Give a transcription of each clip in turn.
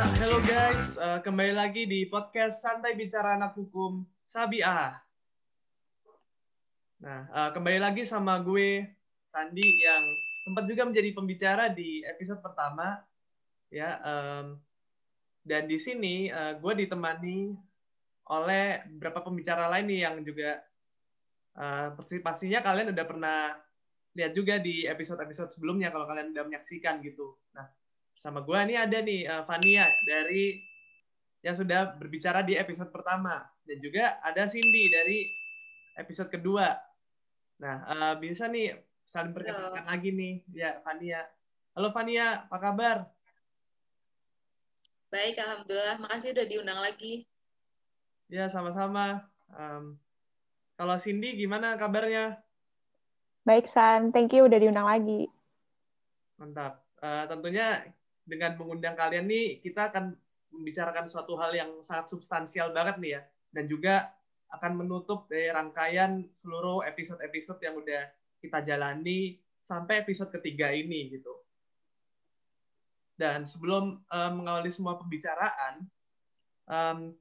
Halo ya, hello guys, uh, kembali lagi di podcast Santai Bicara Anak Hukum Sabi A. Nah, uh, kembali lagi sama gue Sandi yang sempat juga menjadi pembicara di episode pertama, ya. Um, dan di sini uh, gue ditemani oleh beberapa pembicara lain nih yang juga uh, partisipasinya kalian udah pernah lihat juga di episode-episode sebelumnya kalau kalian udah menyaksikan gitu. Nah, sama gue ini ada nih uh, Fania dari yang sudah berbicara di episode pertama dan juga ada Cindy dari episode kedua. Nah, uh, eh, bisa nih saling perkenalkan lagi nih ya Fania. Halo Fania, apa kabar? Baik, alhamdulillah. Makasih udah diundang lagi. Ya, sama-sama. Um, kalau Cindy gimana kabarnya? Baik, San. Thank you udah diundang lagi. Mantap. Uh, tentunya dengan mengundang kalian nih kita akan membicarakan suatu hal yang sangat substansial banget nih ya dan juga akan menutup dari rangkaian seluruh episode-episode yang udah kita jalani sampai episode ketiga ini gitu. Dan sebelum uh, mengawali semua pembicaraan, um,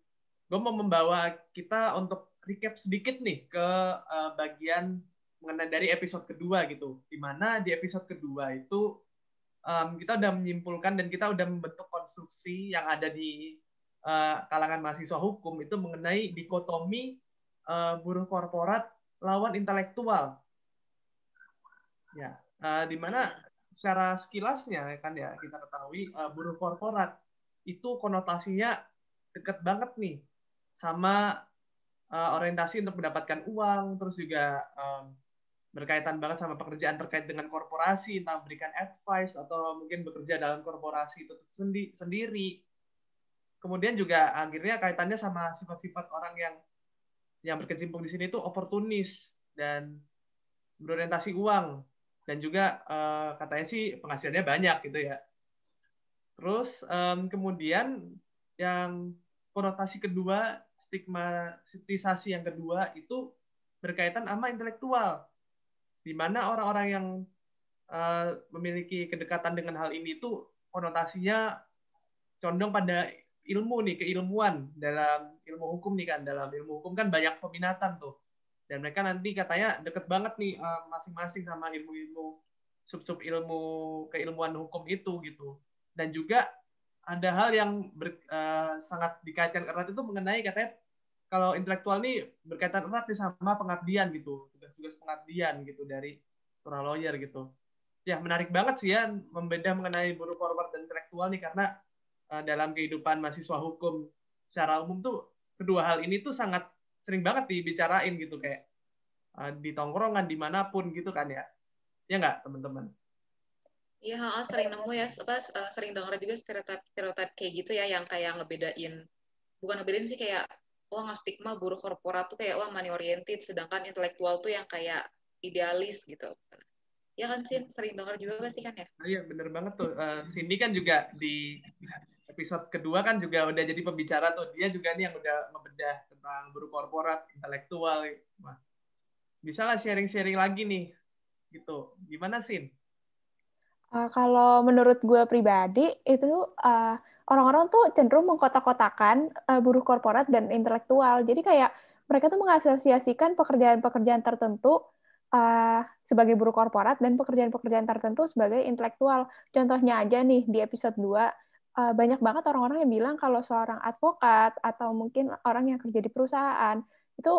gue mau membawa kita untuk recap sedikit nih ke uh, bagian mengenai dari episode kedua gitu. Dimana di episode kedua itu um, kita udah menyimpulkan dan kita udah membentuk konstruksi yang ada di uh, kalangan mahasiswa hukum itu mengenai dikotomi uh, buruh korporat lawan intelektual. Ya, uh, di mana secara sekilasnya kan ya kita ketahui uh, buruh korporat itu konotasinya dekat banget nih sama uh, orientasi untuk mendapatkan uang terus juga um, berkaitan banget sama pekerjaan terkait dengan korporasi, entah memberikan advice atau mungkin bekerja dalam korporasi itu sendi sendiri. Kemudian juga akhirnya kaitannya sama sifat-sifat orang yang yang berkecimpung di sini itu oportunis dan berorientasi uang dan juga uh, katanya sih penghasilannya banyak gitu ya. Terus um, kemudian yang konotasi kedua, stigmatisasi yang kedua itu berkaitan sama intelektual di mana orang-orang yang uh, memiliki kedekatan dengan hal ini itu konotasinya condong pada ilmu nih keilmuan dalam ilmu hukum nih kan dalam ilmu hukum kan banyak peminatan tuh dan mereka nanti katanya deket banget nih eh, masing-masing sama ilmu-ilmu sub-sub ilmu keilmuan hukum itu gitu dan juga ada hal yang ber, uh, sangat dikaitkan erat itu mengenai katanya kalau intelektual ini berkaitan erat nih sama pengabdian gitu, tugas-tugas pengabdian gitu dari seorang lawyer gitu. Ya menarik banget sih ya membedah mengenai buruh forward dan intelektual nih karena uh, dalam kehidupan mahasiswa hukum secara umum tuh kedua hal ini tuh sangat sering banget dibicarain gitu kayak uh, di tongkrongan dimanapun gitu kan ya, ya nggak teman-teman? Iya, sering nemu ya, apa eh, sering dengar juga stereotip stereotip kayak gitu ya yang kayak ngebedain bukan ngebedain sih kayak wah nggak stigma buruh korporat tuh kayak wah money oriented sedangkan intelektual tuh yang kayak idealis gitu ya kan sih sering dengar juga pasti kan ya oh, iya bener banget tuh uh, Cindy kan juga di episode kedua kan juga udah jadi pembicara tuh dia juga nih yang udah membedah tentang buruh korporat intelektual Wah, bisa lah sharing-sharing lagi nih gitu gimana sin uh, eh, kalau menurut gue pribadi itu uh, orang-orang tuh cenderung mengkotak-kotakan uh, buruh korporat dan intelektual. Jadi kayak mereka tuh mengasosiasikan pekerjaan-pekerjaan tertentu uh, sebagai buruh korporat dan pekerjaan-pekerjaan tertentu sebagai intelektual. Contohnya aja nih di episode 2 uh, eh, banyak banget orang-orang yang bilang kalau seorang advokat atau mungkin orang yang kerja di perusahaan itu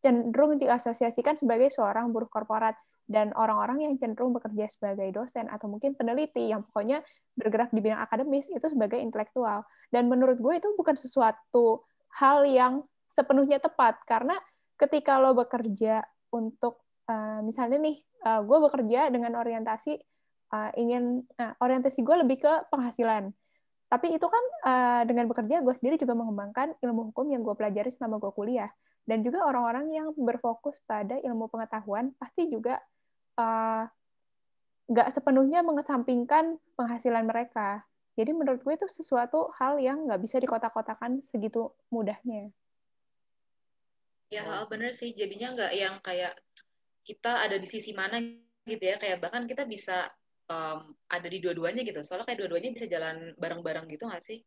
cenderung diasosiasikan sebagai seorang buruh korporat dan orang-orang yang cenderung bekerja sebagai dosen atau mungkin peneliti yang pokoknya bergerak di bidang akademis itu sebagai intelektual. Dan menurut gue itu bukan sesuatu hal yang sepenuhnya tepat karena ketika lo bekerja untuk eh, misalnya nih eh, gue bekerja dengan orientasi eh, ingin uh, orientasi gue lebih ke penghasilan. Tapi itu kan dengan bekerja gue sendiri juga mengembangkan ilmu hukum yang gue pelajari selama gue kuliah. Dan juga orang-orang yang berfokus pada ilmu pengetahuan pasti juga Eh, nggak uh, sepenuhnya mengesampingkan penghasilan mereka. Jadi menurut gue itu sesuatu hal yang nggak bisa dikotak-kotakan segitu mudahnya. Ya bener sih, jadinya nggak yang kayak kita ada di sisi mana gitu ya, kayak bahkan kita bisa um, ada di dua-duanya gitu. Soalnya kayak dua-duanya bisa jalan bareng-bareng gitu nggak sih?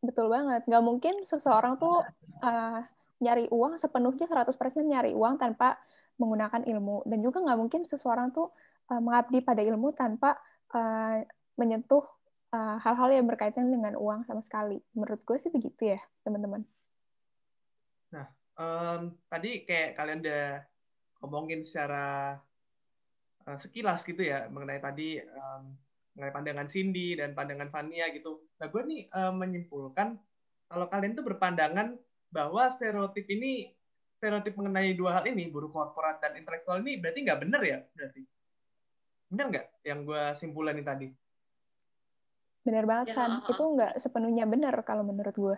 Betul banget. Nggak mungkin seseorang tuh uh, nyari uang sepenuhnya 100% nyari uang tanpa menggunakan ilmu dan juga nggak mungkin seseorang tuh uh, mengabdi pada ilmu tanpa uh, menyentuh eh, hal-hal uh, yang berkaitan dengan uang sama sekali. Menurut gue sih begitu ya teman-teman. Nah um, tadi kayak kalian udah ngomongin secara uh, sekilas gitu ya mengenai tadi um, mengenai pandangan Cindy dan pandangan Fania gitu. Nah gue nih uh, menyimpulkan kalau kalian tuh berpandangan bahwa stereotip ini stereotip mengenai dua hal ini, buruh korporat dan intelektual ini berarti nggak benar ya? Berarti benar nggak yang gue simpulkan tadi? Benar banget kan, uh itu nggak sepenuhnya benar kalau menurut gue.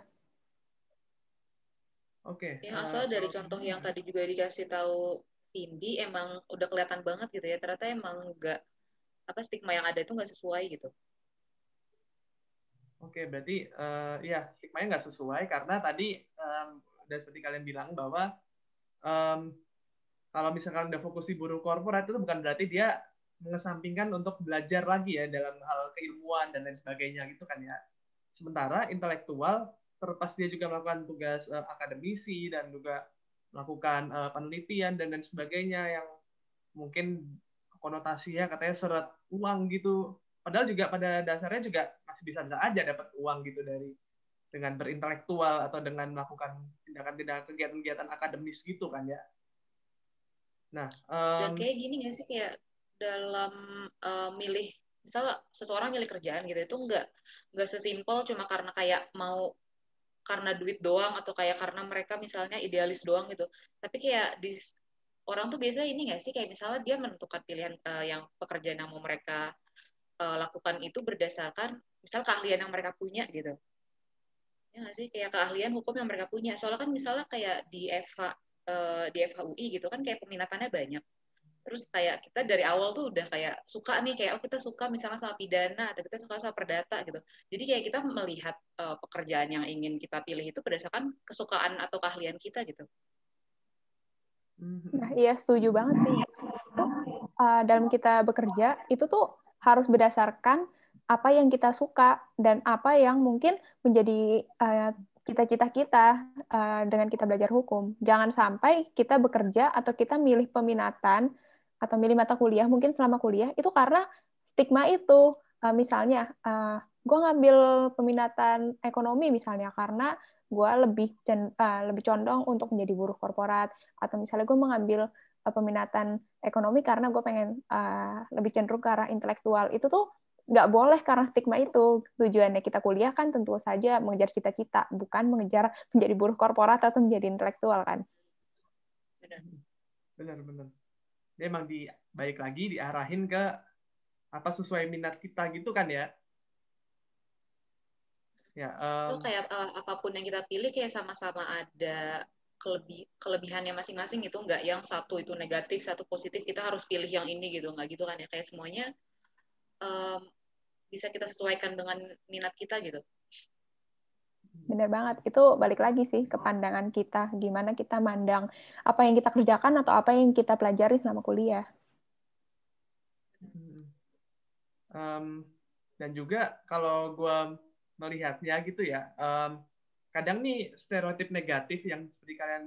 Oke. Okay. Ya, asal uh, dari gitu. contoh yang tadi juga dikasih tahu Cindy emang udah kelihatan banget gitu ya. Ternyata emang nggak apa stigma yang ada itu nggak sesuai gitu. Oke, okay, berarti uh, ya nya nggak sesuai karena tadi um, udah seperti kalian bilang bahwa um, kalau misalkan udah fokus di buruh korporat itu bukan berarti dia mengesampingkan untuk belajar lagi ya dalam hal keilmuan dan lain sebagainya gitu kan ya. Sementara intelektual terlepas dia juga melakukan tugas uh, akademisi dan juga melakukan uh, penelitian dan lain sebagainya yang mungkin konotasinya katanya seret uang gitu. Padahal juga pada dasarnya juga masih bisa-bisa aja dapat uang gitu dari dengan berintelektual atau dengan melakukan tindakan-tindakan kegiatan-kegiatan akademis gitu kan ya. Nah, um, dan kayak gini nggak sih kayak dalam uh, milih misalnya seseorang milih kerjaan gitu itu nggak nggak sesimpel cuma karena kayak mau karena duit doang atau kayak karena mereka misalnya idealis doang gitu tapi kayak di orang tuh biasanya ini nggak sih kayak misalnya dia menentukan pilihan uh, yang pekerjaan yang mau mereka uh, lakukan itu berdasarkan misalnya keahlian yang mereka punya gitu ya nggak sih kayak keahlian hukum yang mereka punya soalnya kan misalnya kayak di FH eh, di FHUI gitu kan kayak peminatannya banyak terus kayak kita dari awal tuh udah kayak suka nih kayak oh kita suka misalnya sama pidana atau kita suka sama perdata gitu jadi kayak kita melihat uh, pekerjaan yang ingin kita pilih itu berdasarkan kesukaan atau keahlian kita gitu mhm. nah iya setuju banget sih uh, dalam kita bekerja itu tuh harus berdasarkan apa yang kita suka dan apa yang mungkin menjadi cita eh, cita-cita kita uh, dengan kita belajar hukum. Jangan sampai kita bekerja atau kita milih peminatan atau milih mata kuliah mungkin selama kuliah itu karena stigma itu. Uh, misalnya, uh, gue ngambil peminatan ekonomi misalnya karena gue lebih uh, lebih condong untuk menjadi buruh korporat atau misalnya gue mengambil uh, peminatan ekonomi karena gue pengen uh, lebih cenderung ke arah intelektual itu tuh nggak boleh karena stigma itu tujuannya kita kuliah kan tentu saja mengejar cita-cita bukan mengejar menjadi buruh korporat atau menjadi intelektual kan benar benar memang di baik lagi diarahin ke apa sesuai minat kita gitu kan ya ya um, itu kayak uh, apapun yang kita pilih kayak sama-sama ada kelebih kelebihannya masing-masing itu nggak yang satu itu negatif satu positif kita harus pilih yang ini gitu nggak gitu kan ya kayak semuanya um, bisa kita sesuaikan dengan minat kita gitu. Bener banget, itu balik lagi sih ke pandangan kita, gimana kita mandang apa yang kita kerjakan atau apa yang kita pelajari selama kuliah. Um, dan juga kalau gue melihatnya gitu ya, um, kadang nih stereotip negatif yang seperti kalian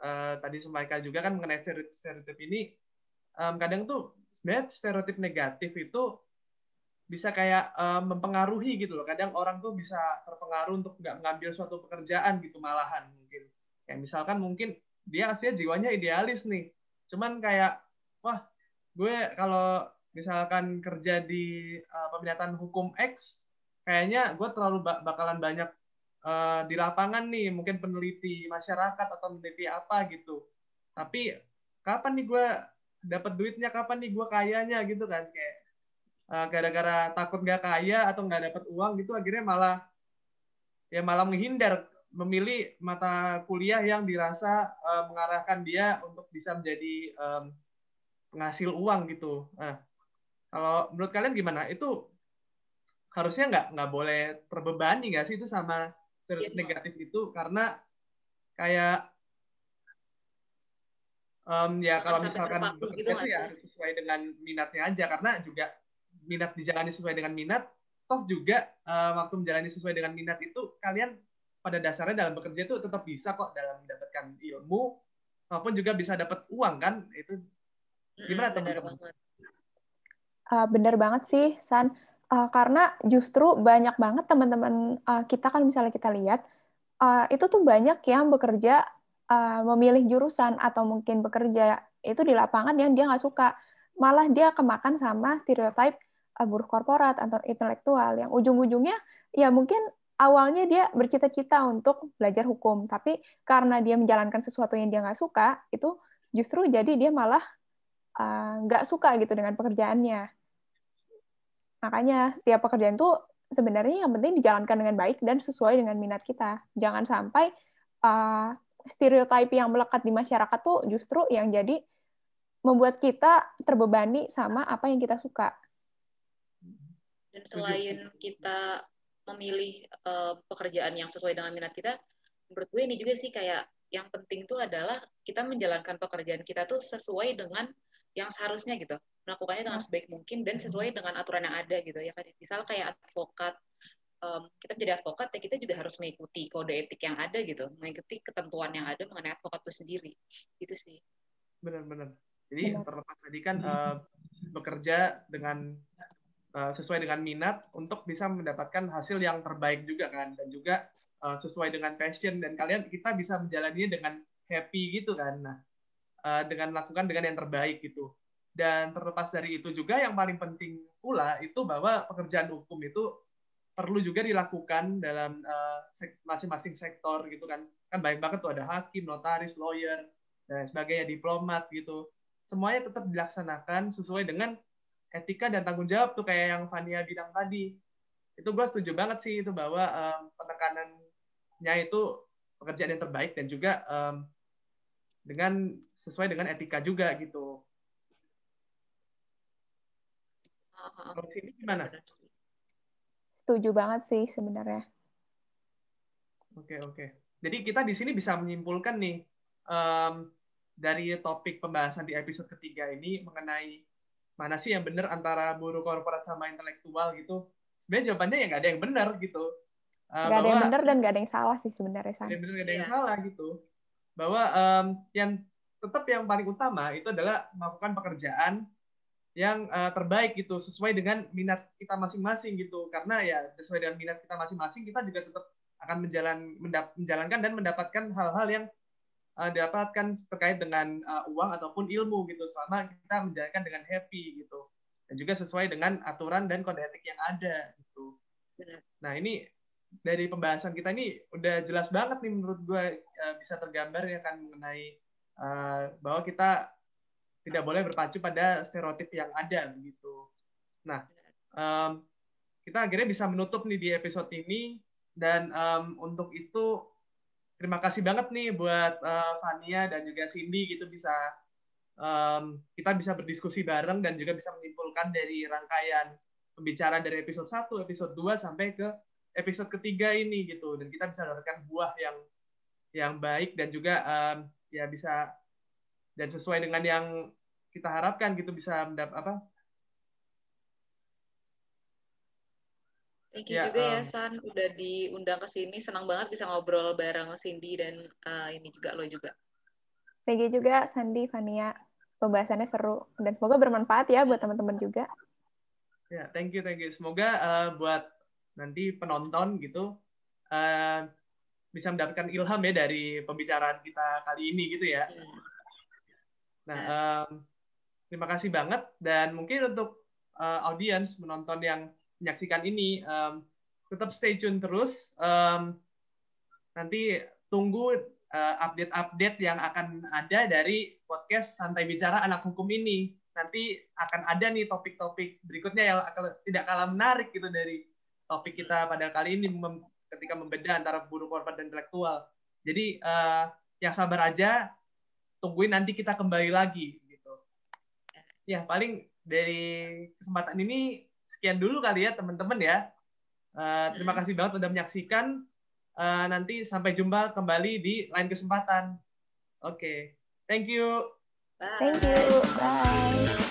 uh, tadi sampaikan juga kan mengenai stereotip ini, um, kadang tuh sebenarnya stereotip negatif itu bisa kayak uh, mempengaruhi gitu loh. Kadang orang tuh bisa terpengaruh untuk nggak mengambil suatu pekerjaan gitu malahan mungkin. Kayak misalkan mungkin dia aslinya jiwanya idealis nih. Cuman kayak wah, gue kalau misalkan kerja di uh, eh, peminatan hukum X kayaknya gue terlalu bak bakalan banyak uh, di lapangan nih, mungkin peneliti masyarakat atau peneliti apa gitu. Tapi kapan nih gue dapat duitnya, kapan nih gue kayanya gitu kan kayak Eh, gara-gara takut nggak kaya atau nggak dapat uang gitu akhirnya malah ya malah menghindar memilih mata kuliah yang dirasa uh, mengarahkan dia untuk bisa menjadi um, penghasil uang gitu. Nah, kalau menurut kalian gimana? Itu harusnya nggak nggak boleh terbebani nggak sih itu sama cerita negatif itu karena kayak um, ya kalau misalkan gitu bekerja gitu ya, ya. sesuai dengan minatnya aja karena juga minat dijalani sesuai dengan minat, toh juga uh, waktu menjalani sesuai dengan minat itu kalian pada dasarnya dalam bekerja itu tetap bisa kok dalam mendapatkan ilmu maupun juga bisa dapat uang kan itu hmm, gimana teman teman uh, bener banget sih San uh, karena justru banyak banget teman-teman uh, kita kan misalnya kita lihat uh, itu tuh banyak yang bekerja uh, memilih jurusan atau mungkin bekerja itu di lapangan yang dia nggak suka malah dia kemakan sama stereotip buruh korporat atau intelektual yang ujung-ujungnya ya mungkin awalnya dia bercita-cita untuk belajar hukum, tapi karena dia menjalankan sesuatu yang dia nggak suka, itu justru jadi dia malah uh, suka gitu dengan pekerjaannya. Makanya setiap pekerjaan tuh sebenarnya yang penting dijalankan dengan baik dan sesuai dengan minat kita. Jangan sampai uh, eh, stereotipe yang melekat di masyarakat tuh justru yang jadi membuat kita terbebani sama apa yang kita suka. Dan selain kita memilih uh, pekerjaan yang sesuai dengan minat kita, menurut gue ini juga sih kayak yang penting tuh adalah kita menjalankan pekerjaan kita tuh sesuai dengan yang seharusnya gitu melakukannya dengan hmm. sebaik mungkin dan sesuai hmm. dengan aturan yang ada gitu ya kalau misal kayak advokat um, kita menjadi advokat ya kita juga harus mengikuti kode etik yang ada gitu mengikuti ketentuan yang ada mengenai advokat itu sendiri gitu sih benar-benar jadi terlepas tadi kan uh, bekerja dengan Eh, sesuai dengan minat untuk bisa mendapatkan hasil yang terbaik juga kan dan juga uh, sesuai dengan passion dan kalian kita bisa menjalaninya dengan happy gitu kan nah uh, dengan lakukan dengan yang terbaik gitu dan terlepas dari itu juga yang paling penting pula itu bahwa pekerjaan hukum itu perlu juga dilakukan dalam masing-masing uh, sektor gitu kan kan baik banget tuh ada hakim notaris lawyer dan sebagainya diplomat gitu semuanya tetap dilaksanakan sesuai dengan etika dan tanggung jawab tuh kayak yang Fania bilang tadi itu gue setuju banget sih itu bahwa um, penekanannya itu pekerjaan yang terbaik dan juga um, dengan sesuai dengan etika juga gitu kalau sini gimana setuju banget sih sebenarnya oke oke jadi kita di sini bisa menyimpulkan nih um, dari topik pembahasan di episode ketiga ini mengenai mana sih yang benar antara buruh korporat sama intelektual gitu sebenarnya jawabannya ya nggak ada yang benar gitu uh, ada yang benar dan nggak ada yang salah sih sebenarnya nggak ada yang benar nggak ada yang iya. salah gitu bahwa um, yang tetap yang paling utama itu adalah melakukan pekerjaan yang uh, terbaik gitu sesuai dengan minat kita masing-masing gitu karena ya sesuai dengan minat kita masing-masing kita juga tetap akan menjalan, menjalankan dan mendapatkan hal-hal yang uh, eh, dapatkan terkait dengan uh, uang ataupun ilmu gitu selama kita menjalankan dengan happy gitu dan juga sesuai dengan aturan dan kode etik yang ada gitu. Nah ini dari pembahasan kita ini udah jelas banget nih menurut gue uh, bisa tergambar ya kan mengenai uh, bahwa kita tidak boleh berpacu pada stereotip yang ada gitu Nah um, kita akhirnya bisa menutup nih di episode ini dan um, untuk itu terima kasih banget nih buat uh, Fania dan juga Cindy gitu bisa um, kita bisa berdiskusi bareng dan juga bisa menyimpulkan dari rangkaian pembicaraan dari episode 1, episode 2 sampai ke episode ketiga ini gitu dan kita bisa mendapatkan buah yang yang baik dan juga um, ya bisa dan sesuai dengan yang kita harapkan gitu bisa mendap apa Thank you ya, juga um, ya San udah diundang ke sini. Senang banget bisa ngobrol bareng Cindy dan uh, ini juga lo juga. Thank you juga Sandy, Fania. Pembahasannya seru dan semoga bermanfaat ya buat teman-teman juga. Ya, thank you, thank you. Semoga uh, buat nanti penonton gitu uh, bisa mendapatkan ilham ya dari pembicaraan kita kali ini gitu ya. Hmm. Nah, um, terima kasih banget dan mungkin untuk uh, audiens menonton yang menyaksikan ini. Um, tetap stay tune terus. Um, nanti tunggu eh, update-update uh, yang akan ada dari podcast Santai Bicara Anak Hukum ini. Nanti akan ada nih topik-topik berikutnya yang akan, tidak kalah menarik gitu dari topik kita pada kali ini mem, ketika membeda antara buruh korban dan intelektual. Jadi uh, yang sabar aja, tungguin nanti kita kembali lagi gitu. Ya paling dari kesempatan ini sekian dulu kali ya teman-teman ya. Uh, terima hmm. kasih banget sudah menyaksikan. Uh, nanti sampai jumpa kembali di lain kesempatan. Oke, okay. thank you. Bye. Thank you. Bye.